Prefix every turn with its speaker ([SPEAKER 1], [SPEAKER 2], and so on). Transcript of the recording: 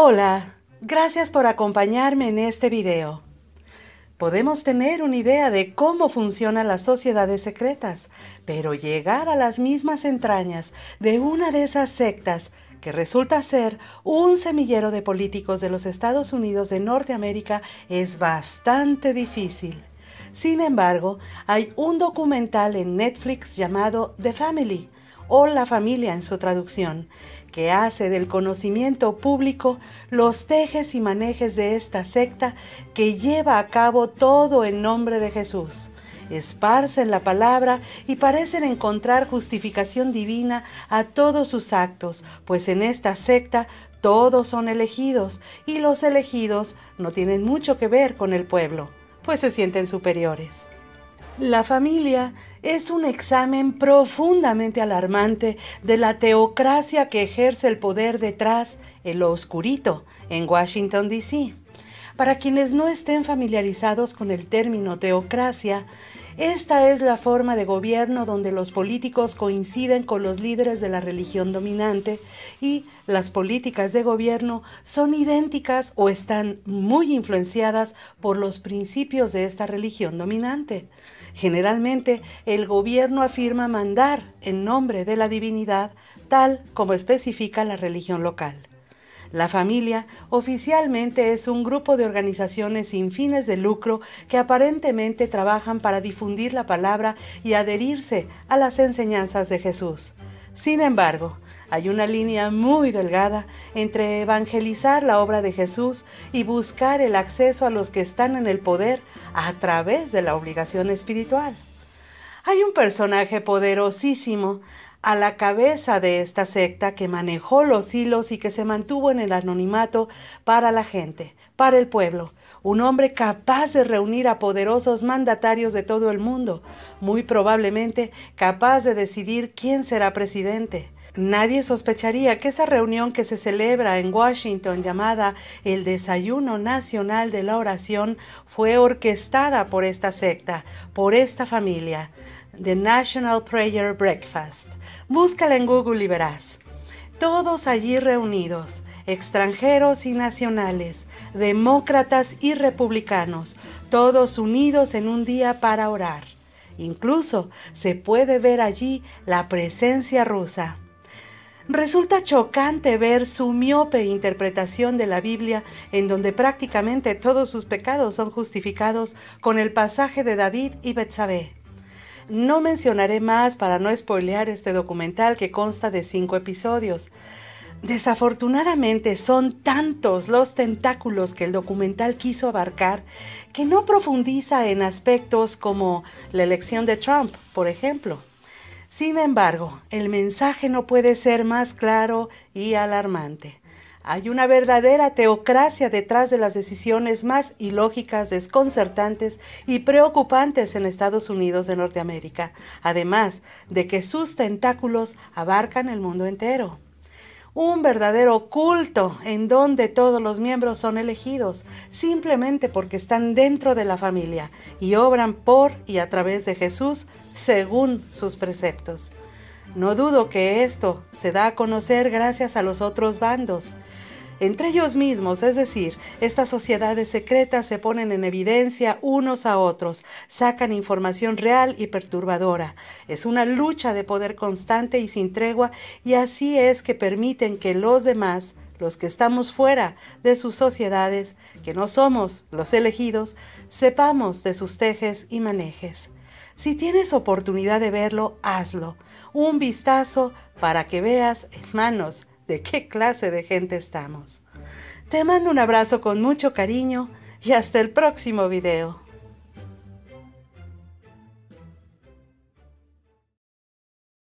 [SPEAKER 1] Hola, gracias por acompañarme en este video. Podemos tener una idea de cómo funcionan las sociedades secretas, pero llegar a las mismas entrañas de una de esas sectas que resulta ser un semillero de políticos de los Estados Unidos de Norteamérica es bastante difícil. Sin embargo, hay un documental en Netflix llamado The Family o La familia en su traducción, que hace del conocimiento público los tejes y manejes de esta secta que lleva a cabo todo en nombre de Jesús. Esparcen la palabra y parecen encontrar justificación divina a todos sus actos, pues en esta secta todos son elegidos y los elegidos no tienen mucho que ver con el pueblo pues se sienten superiores. La familia es un examen profundamente alarmante de la teocracia que ejerce el poder detrás, en lo oscurito, en Washington, D.C. Para quienes no estén familiarizados con el término teocracia, esta es la forma de gobierno donde los políticos coinciden con los líderes de la religión dominante y las políticas de gobierno son idénticas o están muy influenciadas por los principios de esta religión dominante. Generalmente, el gobierno afirma mandar en nombre de la divinidad, tal como especifica la religión local. La familia oficialmente es un grupo de organizaciones sin fines de lucro que aparentemente trabajan para difundir la palabra y adherirse a las enseñanzas de Jesús. Sin embargo, hay una línea muy delgada entre evangelizar la obra de Jesús y buscar el acceso a los que están en el poder a través de la obligación espiritual. Hay un personaje poderosísimo a la cabeza de esta secta que manejó los hilos y que se mantuvo en el anonimato para la gente, para el pueblo, un hombre capaz de reunir a poderosos mandatarios de todo el mundo, muy probablemente capaz de decidir quién será presidente. Nadie sospecharía que esa reunión que se celebra en Washington llamada el Desayuno Nacional de la Oración fue orquestada por esta secta, por esta familia, The National Prayer Breakfast. Búscala en Google y verás. Todos allí reunidos, extranjeros y nacionales, demócratas y republicanos, todos unidos en un día para orar. Incluso se puede ver allí la presencia rusa. Resulta chocante ver su miope interpretación de la Biblia, en donde prácticamente todos sus pecados son justificados con el pasaje de David y Betsabé. No mencionaré más para no spoilear este documental que consta de cinco episodios. Desafortunadamente son tantos los tentáculos que el documental quiso abarcar que no profundiza en aspectos como la elección de Trump, por ejemplo. Sin embargo, el mensaje no puede ser más claro y alarmante. Hay una verdadera teocracia detrás de las decisiones más ilógicas, desconcertantes y preocupantes en Estados Unidos de Norteamérica, además de que sus tentáculos abarcan el mundo entero un verdadero culto en donde todos los miembros son elegidos simplemente porque están dentro de la familia y obran por y a través de Jesús según sus preceptos. No dudo que esto se da a conocer gracias a los otros bandos entre ellos mismos, es decir, estas sociedades secretas se ponen en evidencia unos a otros, sacan información real y perturbadora. Es una lucha de poder constante y sin tregua y así es que permiten que los demás, los que estamos fuera de sus sociedades, que no somos los elegidos, sepamos de sus tejes y manejes. Si tienes oportunidad de verlo, hazlo. Un vistazo para que veas, hermanos, de qué clase de gente estamos. Te mando un abrazo con mucho cariño y hasta el próximo video.